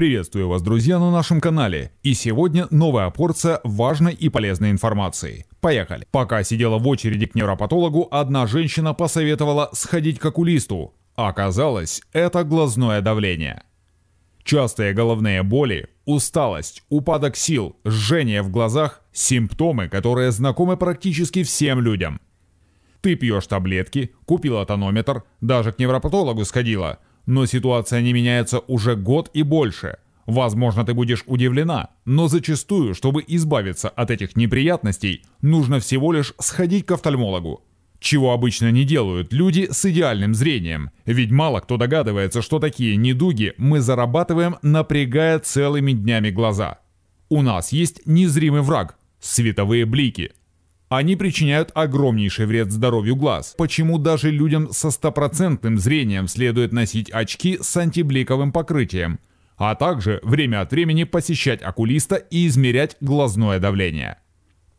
Приветствую вас, друзья, на нашем канале. И сегодня новая порция важной и полезной информации. Поехали. Пока сидела в очереди к невропатологу, одна женщина посоветовала сходить к окулисту. Оказалось, это глазное давление. Частые головные боли, усталость, упадок сил, жжение в глазах – симптомы, которые знакомы практически всем людям. Ты пьешь таблетки, купила тонометр, даже к невропатологу сходила – но ситуация не меняется уже год и больше. Возможно, ты будешь удивлена, но зачастую, чтобы избавиться от этих неприятностей, нужно всего лишь сходить к офтальмологу. Чего обычно не делают люди с идеальным зрением, ведь мало кто догадывается, что такие недуги мы зарабатываем, напрягая целыми днями глаза. У нас есть незримый враг – световые блики – они причиняют огромнейший вред здоровью глаз. Почему даже людям со стопроцентным зрением следует носить очки с антибликовым покрытием? А также время от времени посещать окулиста и измерять глазное давление.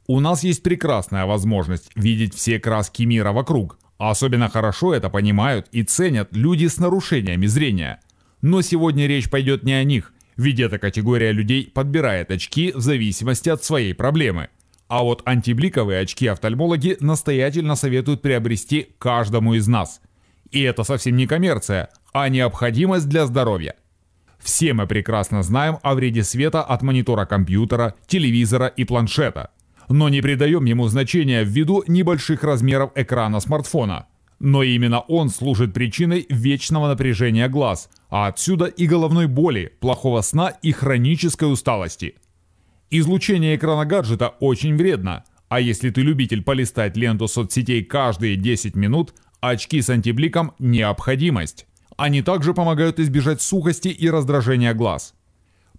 У нас есть прекрасная возможность видеть все краски мира вокруг. Особенно хорошо это понимают и ценят люди с нарушениями зрения. Но сегодня речь пойдет не о них, ведь эта категория людей подбирает очки в зависимости от своей проблемы – а вот антибликовые очки офтальмологи настоятельно советуют приобрести каждому из нас. И это совсем не коммерция, а необходимость для здоровья. Все мы прекрасно знаем о вреде света от монитора компьютера, телевизора и планшета. Но не придаем ему значения ввиду небольших размеров экрана смартфона. Но именно он служит причиной вечного напряжения глаз, а отсюда и головной боли, плохого сна и хронической усталости – Излучение экрана гаджета очень вредно, а если ты любитель полистать ленту соцсетей каждые 10 минут, очки с антибликом – необходимость. Они также помогают избежать сухости и раздражения глаз.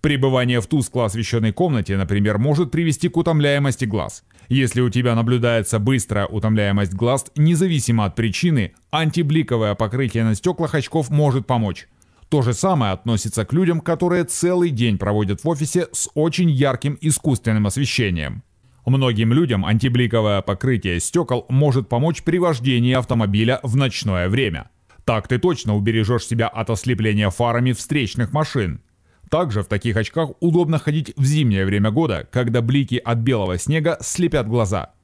Пребывание в тускло освещенной комнате, например, может привести к утомляемости глаз. Если у тебя наблюдается быстрая утомляемость глаз, независимо от причины, антибликовое покрытие на стеклах очков может помочь. То же самое относится к людям, которые целый день проводят в офисе с очень ярким искусственным освещением. Многим людям антибликовое покрытие стекол может помочь при вождении автомобиля в ночное время. Так ты точно убережешь себя от ослепления фарами встречных машин. Также в таких очках удобно ходить в зимнее время года, когда блики от белого снега слепят глаза.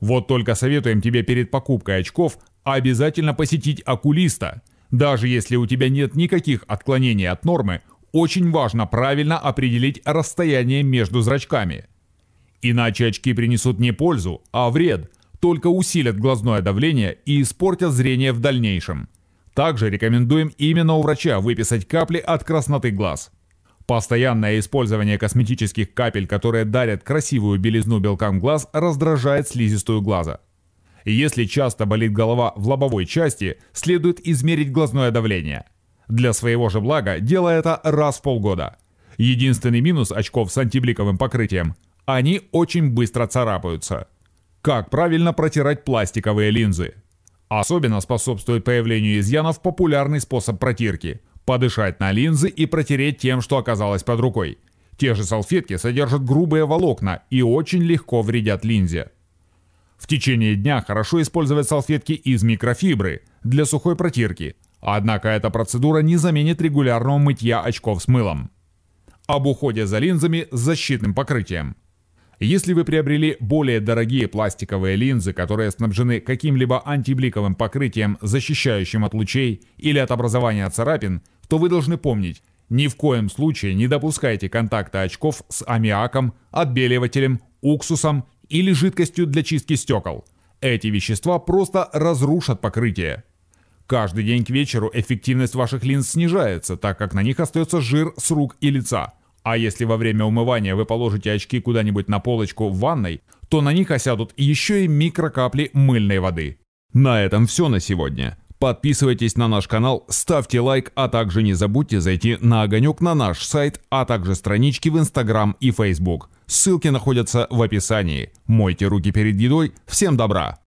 Вот только советуем тебе перед покупкой очков обязательно посетить окулиста – даже если у тебя нет никаких отклонений от нормы, очень важно правильно определить расстояние между зрачками. Иначе очки принесут не пользу, а вред, только усилят глазное давление и испортят зрение в дальнейшем. Также рекомендуем именно у врача выписать капли от красноты глаз. Постоянное использование косметических капель, которые дарят красивую белизну белкам глаз, раздражает слизистую глаза. Если часто болит голова в лобовой части, следует измерить глазное давление. Для своего же блага делай это раз в полгода. Единственный минус очков с антибликовым покрытием – они очень быстро царапаются. Как правильно протирать пластиковые линзы? Особенно способствует появлению изъянов популярный способ протирки – подышать на линзы и протереть тем, что оказалось под рукой. Те же салфетки содержат грубые волокна и очень легко вредят линзе. В течение дня хорошо использовать салфетки из микрофибры для сухой протирки, однако эта процедура не заменит регулярного мытья очков с мылом. Об уходе за линзами с защитным покрытием. Если вы приобрели более дорогие пластиковые линзы, которые снабжены каким-либо антибликовым покрытием, защищающим от лучей или от образования царапин, то вы должны помнить, ни в коем случае не допускайте контакта очков с аммиаком, отбеливателем, уксусом или жидкостью для чистки стекол. Эти вещества просто разрушат покрытие. Каждый день к вечеру эффективность ваших линз снижается, так как на них остается жир с рук и лица. А если во время умывания вы положите очки куда-нибудь на полочку в ванной, то на них осядут еще и микрокапли мыльной воды. На этом все на сегодня. Подписывайтесь на наш канал, ставьте лайк, а также не забудьте зайти на огонек на наш сайт, а также странички в Инстаграм и Фейсбук. Ссылки находятся в описании. Мойте руки перед едой. Всем добра!